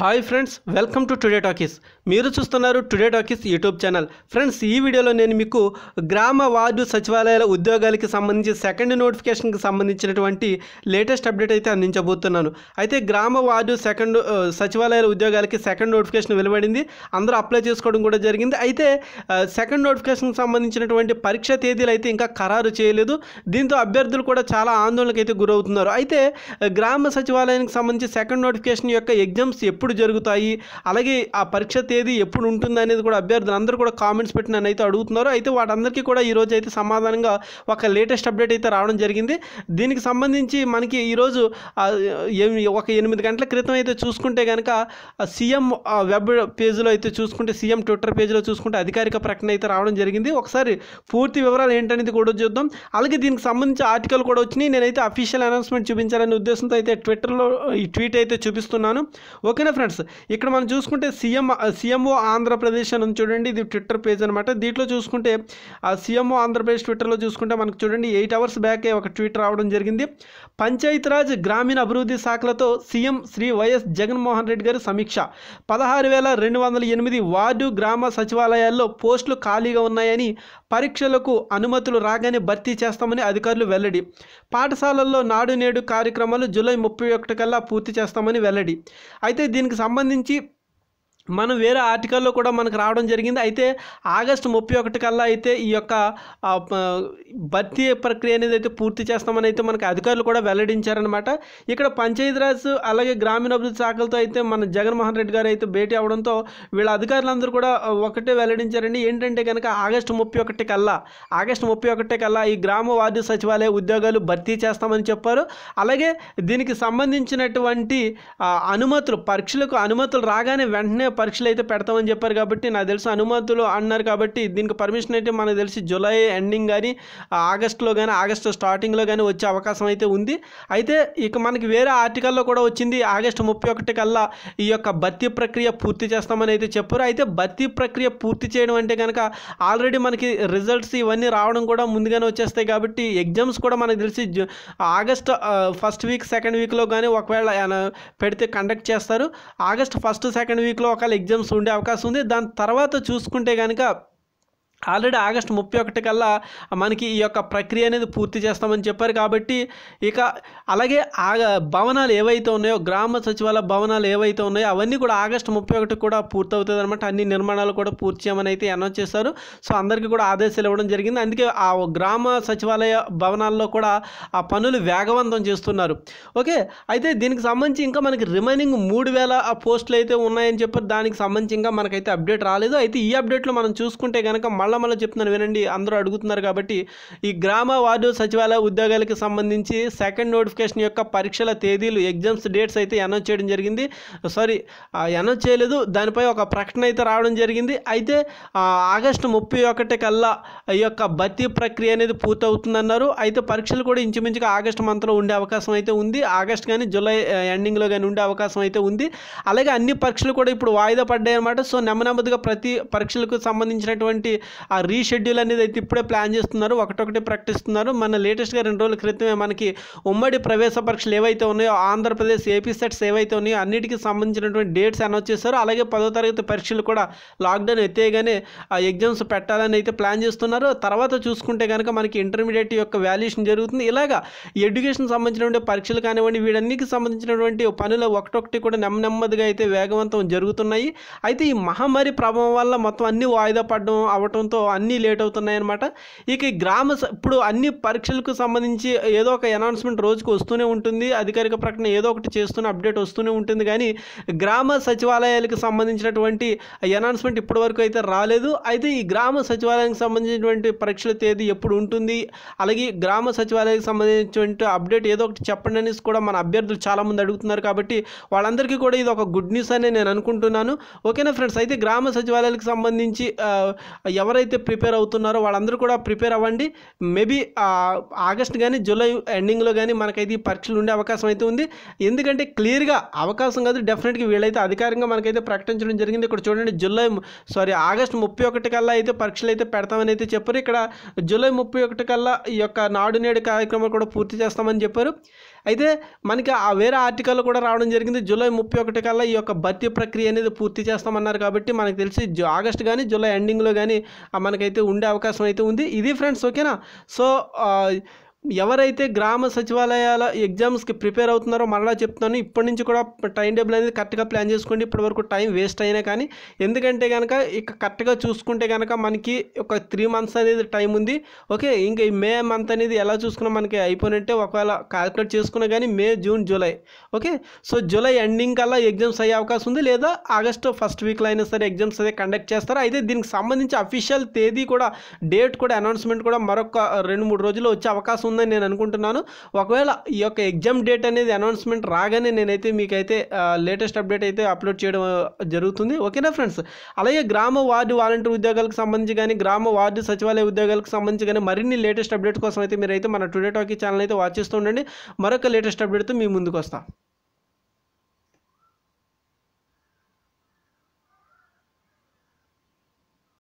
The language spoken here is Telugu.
hi friends welcome to today talkies మీరు చూస్తున్నారు today talkies YouTube channel friends ఈ వీడియోలో నేను మీకు గ్రామ వార్డు సచివాలయాల ఉద్యోగాలకి సంబంధించి సెకండ్ నోటిఫికేషన్కి సంబంధించినటువంటి లేటెస్ట్ అప్డేట్ అయితే అందించబోతున్నాను అయితే గ్రామ వార్డు సెకండ్ సచివాలయాల ఉద్యోగాలకి సెకండ్ నోటిఫికేషన్ వెలువడింది అందరూ అప్లై చేసుకోవడం కూడా జరిగింది అయితే సెకండ్ నోటిఫికేషన్కి సంబంధించినటువంటి పరీక్ష తేదీలు అయితే ఇంకా ఖరారు చేయలేదు దీంతో అభ్యర్థులు కూడా చాలా ఆందోళనకు అయితే గురవుతున్నారు అయితే గ్రామ సచివాలయానికి సంబంధించి సెకండ్ నోటిఫికేషన్ యొక్క ఎగ్జామ్స్ ఎప్పుడు ఎప్పుడు జరుగుతాయి అలాగే ఆ పరీక్ష తేదీ ఎప్పుడు ఉంటుంది అనేది కూడా అభ్యర్థులు అందరూ కూడా కామెంట్స్ పెట్టి నన్ను అయితే అడుగుతున్నారు అయితే వాటందరికీ కూడా ఈరోజు అయితే సమాధానంగా ఒక లేటెస్ట్ అప్డేట్ అయితే రావడం జరిగింది దీనికి సంబంధించి మనకి ఈరోజు ఒక ఎనిమిది గంటల క్రితం అయితే చూసుకుంటే కనుక సీఎం వెబ్ పేజీలో అయితే చూసుకుంటే సీఎం ట్విట్టర్ పేజీలో చూసుకుంటే అధికారిక ప్రకటన అయితే రావడం జరిగింది ఒకసారి పూర్తి వివరాలు ఏంటనేది కూడా చూద్దాం అలాగే దీనికి సంబంధించి ఆర్టికల్ కూడా వచ్చినాయి నేనైతే అఫీషియల్ అనౌన్స్మెంట్ చూపించాలనే ఉద్దేశంతో అయితే ట్విట్టర్లో ఈ ట్వీట్ అయితే చూపిస్తున్నాను ఓకేనా ఫ్రెండ్స్ ఇక్కడ మనం చూసుకుంటే సీఎం సీఎంఓ ఆంధ్రప్రదేశ్ అని చూడండి ఇది ట్విట్టర్ పేజ్ అనమాట దీంట్లో చూసుకుంటే ఆ సీఎంఓ ఆంధ్రప్రదేశ్ ట్విట్టర్లో చూసుకుంటే మనకు చూడండి ఎయిట్ అవర్స్ బ్యాకే ఒక ట్వీట్ రావడం జరిగింది పంచాయతీరాజ్ గ్రామీణ అభివృద్ధి శాఖలతో సీఎం శ్రీ వైఎస్ జగన్మోహన్ రెడ్డి గారు సమీక్ష పదహారు వేల రెండు వందల ఎనిమిది వార్డు గ్రామ సచివాలయాల్లో పోస్టులు ఖాళీగా ఉన్నాయని పరీక్షలకు అనుమతులు రాగానే భర్తీ చేస్తామని అధికారులు వెల్లడి పాఠశాలల్లో నాడు నేడు కార్యక్రమాలు జూలై ముప్పై ఒకటి కల్లా పూర్తి చేస్తామని వెల్లడి అయితే దీనికి దీనికి సంబంధించి మనం వేరే ఆర్టికల్లో కూడా మనకు రావడం జరిగింది అయితే ఆగస్టు ముప్పై ఒకటి కల్లా అయితే ఈ యొక్క భర్తీ ప్రక్రియ అనేది అయితే పూర్తి చేస్తామని అయితే మనకు అధికారులు కూడా వెల్లడించారనమాట ఇక్కడ పంచాయతీరాజ్ అలాగే గ్రామీణాభివృద్ధి శాఖలతో అయితే మన జగన్మోహన్ రెడ్డి గారు అయితే భేటీ అవడంతో వీళ్ళ అధికారులందరూ కూడా ఒకటే వెల్లడించారండి ఏంటంటే కనుక ఆగస్టు ముప్పై ఒకటి కల్లా ఆగస్టు ముప్పై ఒకటి కల్లా ఈ గ్రామ వార్డు సచివాలయ ఉద్యోగాలు భర్తీ చేస్తామని చెప్పారు అలాగే దీనికి సంబంధించినటువంటి అనుమతులు పరీక్షలకు అనుమతులు రాగానే వెంటనే పరీక్షలు అయితే పెడతామని చెప్పారు కాబట్టి నాకు తెలిసి అనుమతులు అన్నారు కాబట్టి దీనికి పర్మిషన్ అయితే మనకు తెలిసి జూలై ఎండింగ్ కానీ ఆగస్టులో కానీ ఆగస్టు స్టార్టింగ్లో కానీ వచ్చే అవకాశం అయితే ఉంది అయితే ఇక మనకి వేరే ఆర్టికల్లో కూడా వచ్చింది ఆగస్టు ముప్పై ఒకటి కల్లా ఈ యొక్క భర్తీ ప్రక్రియ పూర్తి చేస్తామని అయితే చెప్పారు అయితే భర్తీ ప్రక్రియ పూర్తి చేయడం అంటే కనుక ఆల్రెడీ మనకి రిజల్ట్స్ ఇవన్నీ రావడం కూడా ముందుగానే వచ్చేస్తాయి కాబట్టి ఎగ్జామ్స్ కూడా మనకు తెలిసి ఆగస్ట్ ఫస్ట్ వీక్ సెకండ్ వీక్లో కానీ ఒకవేళ పెడితే కండక్ట్ చేస్తారు ఆగస్ట్ ఫస్ట్ సెకండ్ వీక్లో ఒక రకాల ఎగ్జామ్స్ ఉండే అవకాశం ఉంది దాని తర్వాత చూసుకుంటే కనుక ఆల్రెడీ ఆగస్టు ముప్పై ఒకటి కల్లా మనకి ఈ యొక్క ప్రక్రియ అనేది పూర్తి చేస్తామని చెప్పారు కాబట్టి ఇక అలాగే ఆగ భవనాలు ఏవైతే ఉన్నాయో గ్రామ సచివాలయ భవనాలు ఏవైతే ఉన్నాయో అవన్నీ కూడా ఆగస్టు ముప్పై ఒకటి కూడా పూర్తవుతుంది అనమాట అన్ని నిర్మాణాలు కూడా పూర్తి చేయమని అయితే అనౌన్స్ చేశారు సో అందరికీ కూడా ఆదేశాలు ఇవ్వడం జరిగింది అందుకే ఆ గ్రామ సచివాలయ భవనాల్లో కూడా ఆ పనులు వేగవంతం చేస్తున్నారు ఓకే అయితే దీనికి సంబంధించి ఇంకా మనకి రిమైనింగ్ మూడు వేల పోస్టులు అయితే ఉన్నాయని చెప్పి దానికి సంబంధించి ఇంకా మనకైతే అప్డేట్ రాలేదు అయితే ఈ అప్డేట్లో మనం చూసుకుంటే కనుక మళ్ళా మళ్ళీ చెప్తున్నాను వినండి అందరూ అడుగుతున్నారు కాబట్టి ఈ గ్రామ వార్డు సచివాలయ ఉద్యోగాలకు సంబంధించి సెకండ్ నోటిఫికేషన్ యొక్క పరీక్షల తేదీలు ఎగ్జామ్స్ డేట్స్ అయితే అనౌన్స్ చేయడం జరిగింది సారీ అనౌన్స్ చేయలేదు దానిపై ఒక ప్రకటన అయితే రావడం జరిగింది అయితే ఆగస్టు ముప్పై ఒకటి కల్లా ఈ యొక్క భర్తీ ప్రక్రియ అనేది పూర్తవుతుందన్నారు అయితే పరీక్షలు కూడా ఇంచుమించుగా ఆగస్టు మంత్లో ఉండే అవకాశం అయితే ఉంది ఆగస్ట్ కానీ జూలై ఎండింగ్లో కానీ ఉండే అవకాశం అయితే ఉంది అలాగే అన్ని పరీక్షలు కూడా ఇప్పుడు వాయిదా పడ్డాయి అనమాట సో నెమ్మదిగా ప్రతి పరీక్షలకు సంబంధించినటువంటి ఆ రీషెడ్యూల్ అనేది అయితే ఇప్పుడే ప్లాన్ చేస్తున్నారు ఒకటొకటి ప్రకటిస్తున్నారు మన లేటెస్ట్గా రెండు రోజుల క్రితమే మనకి ఉమ్మడి ప్రవేశ పరీక్షలు ఏవైతే ఉన్నాయో ఆంధ్రప్రదేశ్ ఏపీ సెట్స్ ఏవైతే ఉన్నాయో అన్నిటికీ సంబంధించినటువంటి డేట్స్ అనౌన్స్ చేశారు అలాగే పదో తరగతి పరీక్షలు కూడా లాక్డౌన్ ఎత్తేగానే ఆ ఎగ్జామ్స్ పెట్టాలని అయితే ప్లాన్ చేస్తున్నారు తర్వాత చూసుకుంటే కనుక మనకి ఇంటర్మీడియట్ యొక్క వాల్యుయేషన్ జరుగుతుంది ఇలాగా ఎడ్యుకేషన్ సంబంధించినటువంటి పరీక్షలు కానివ్వండి వీడన్నికి సంబంధించినటువంటి పనులు ఒకటొకటి కూడా నెమ్మ నెమ్మదిగా అయితే వేగవంతం జరుగుతున్నాయి అయితే ఈ మహమ్మారి ప్రభావం వల్ల మొత్తం అన్ని వాయిదా పడడం అవటం అవడంతో అన్నీ లేట్ అవుతున్నాయి అనమాట ఇక గ్రామ ఇప్పుడు అన్ని పరీక్షలకు సంబంధించి ఏదో ఒక అనౌన్స్మెంట్ రోజుకు వస్తూనే ఉంటుంది అధికారిక ప్రకటన ఏదో ఒకటి చేస్తూనే అప్డేట్ వస్తూనే ఉంటుంది కానీ గ్రామ సచివాలయాలకు సంబంధించినటువంటి అనౌన్స్మెంట్ ఇప్పటివరకు అయితే రాలేదు అయితే ఈ గ్రామ సచివాలయానికి సంబంధించినటువంటి పరీక్షల తేదీ ఎప్పుడు ఉంటుంది అలాగే గ్రామ సచివాలయానికి సంబంధించినటువంటి అప్డేట్ ఏదో ఒకటి చెప్పండి అనేసి కూడా మన అభ్యర్థులు చాలామంది అడుగుతున్నారు కాబట్టి వాళ్ళందరికీ కూడా ఇది ఒక గుడ్ న్యూస్ అనే నేను అనుకుంటున్నాను ఓకేనా ఫ్రెండ్స్ అయితే గ్రామ సచివాలయాలకు సంబంధించి ఎవరు ఎవరైతే ప్రిపేర్ అవుతున్నారో వాళ్ళందరూ కూడా ప్రిపేర్ అవ్వండి మేబీ ఆగస్ట్ కానీ జూలై ఎండింగ్లో కానీ మనకైతే ఈ పరీక్షలు ఉండే అవకాశం అయితే ఉంది ఎందుకంటే క్లియర్గా అవకాశం కాదు డెఫినెట్గా వీళ్ళైతే అధికారంగా మనకైతే ప్రకటించడం జరిగింది ఇక్కడ చూడండి జూలై సారీ ఆగస్ట్ ముప్పై ఒకటి కల్లా అయితే పరీక్షలు అయితే పెడతామని అయితే చెప్పారు ఇక్కడ జూలై ముప్పై ఒకటి కల్లా ఈ యొక్క నాడు నేడు కార్యక్రమాలు కూడా పూర్తి చేస్తామని చెప్పారు అయితే మనకి ఆ వేరే ఆర్టికల్ కూడా రావడం జరిగింది జూలై ముప్పై ఒకటి కల్లా ఈ యొక్క భర్తీ ప్రక్రియ అనేది పూర్తి చేస్తామన్నారు కాబట్టి మనకు తెలిసి ఆగస్ట్ కానీ జూలై ఎండింగ్లో కానీ మనకైతే ఉండే అవకాశం అయితే ఉంది ఇది ఫ్రెండ్స్ ఓకేనా సో ఎవరైతే గ్రామ సచివాలయాల ఎగ్జామ్స్కి ప్రిపేర్ అవుతున్నారో మరలా చెప్తున్నాను ఇప్పటి నుంచి కూడా టైం టేబుల్ అనేది కరెక్ట్గా ప్లాన్ చేసుకోండి ఇప్పటి వరకు టైం వేస్ట్ అయినా కానీ ఎందుకంటే కనుక ఇక కరెక్ట్గా చూసుకుంటే కనుక మనకి ఒక త్రీ మంత్స్ అనేది టైం ఉంది ఓకే ఇంకా ఈ మే మంత్ అనేది ఎలా చూసుకున్నా మనకి అయిపోయినట్టే ఒకవేళ క్యాల్కులేట్ చేసుకున్నా కానీ May June July okay so July ending కల్లా ఎగ్జామ్స్ అయ్యే అవకాశం ఉంది లేదా ఆగస్టు ఫస్ట్ వీక్లో అయినా సరే ఎగ్జామ్స్ అదే కండక్ట్ చేస్తారు అయితే దీనికి సంబంధించి అఫీషియల్ తేదీ కూడా డేట్ కూడా అనౌన్స్మెంట్ కూడా మరొక రెండు మూడు రోజుల్లో వచ్చే అవకాశం ఉంది ఉంటుందని నేను అనుకుంటున్నాను ఒకవేళ ఈ యొక్క ఎగ్జామ్ డేట్ అనేది అనౌన్స్మెంట్ రాగానే నేనైతే మీకైతే లేటెస్ట్ అప్డేట్ అయితే అప్లోడ్ చేయడం జరుగుతుంది ఓకేనా ఫ్రెండ్స్ అలాగే గ్రామ వార్డు వాలంటీర్ ఉద్యోగాలకు సంబంధించి కానీ గ్రామ వార్డు సచివాలయ ఉద్యోగాలకు సంబంధించి కానీ మరిన్ని లేటెస్ట్ అప్డేట్ కోసం అయితే మీరైతే మన టుడే టాకీ ఛానల్ అయితే వాచ్ చేస్తూ ఉండండి మరొక లేటెస్ట్ అప్డేట్తో మీ ముందుకు వస్తాను